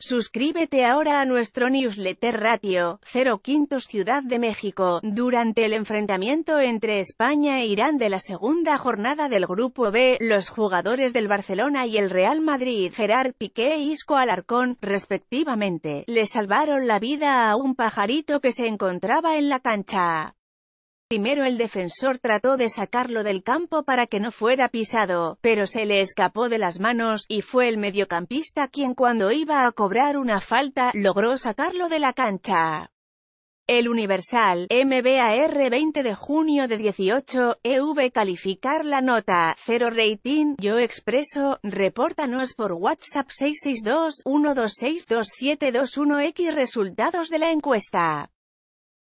Suscríbete ahora a nuestro newsletter Ratio, 0 Quintos Ciudad de México, durante el enfrentamiento entre España e Irán de la segunda jornada del Grupo B, los jugadores del Barcelona y el Real Madrid, Gerard Piqué e Isco Alarcón, respectivamente, le salvaron la vida a un pajarito que se encontraba en la cancha. Primero el defensor trató de sacarlo del campo para que no fuera pisado, pero se le escapó de las manos, y fue el mediocampista quien cuando iba a cobrar una falta, logró sacarlo de la cancha. El Universal, MBAR 20 de junio de 18, EV calificar la nota, 0 rating, yo expreso, repórtanos por WhatsApp 662-1262721X resultados de la encuesta.